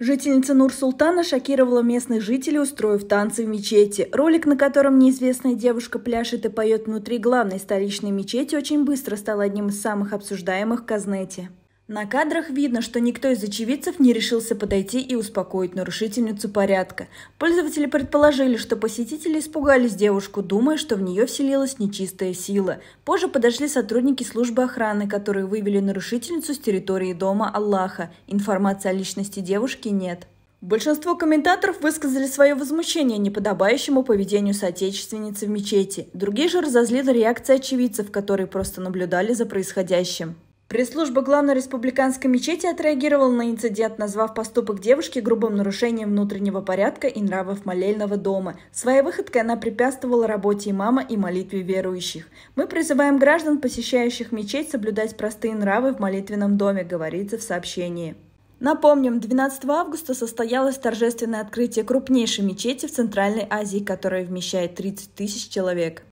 Жительница Нур-Султана шокировала местных жителей, устроив танцы в мечети. Ролик, на котором неизвестная девушка пляшет и поет внутри главной столичной мечети, очень быстро стал одним из самых обсуждаемых в Казнете. На кадрах видно, что никто из очевидцев не решился подойти и успокоить нарушительницу порядка. Пользователи предположили, что посетители испугались девушку, думая, что в нее вселилась нечистая сила. Позже подошли сотрудники службы охраны, которые вывели нарушительницу с территории дома Аллаха. Информации о личности девушки нет. Большинство комментаторов высказали свое возмущение неподобающему поведению соотечественницы в мечети. Другие же разозлили реакция очевидцев, которые просто наблюдали за происходящим. Пресс-служба главной республиканской мечети отреагировала на инцидент, назвав поступок девушки грубым нарушением внутреннего порядка и нравов молельного дома. Своей выходкой она препятствовала работе имама и молитве верующих. «Мы призываем граждан, посещающих мечеть, соблюдать простые нравы в молитвенном доме», говорится в сообщении. Напомним, 12 августа состоялось торжественное открытие крупнейшей мечети в Центральной Азии, которая вмещает 30 тысяч человек.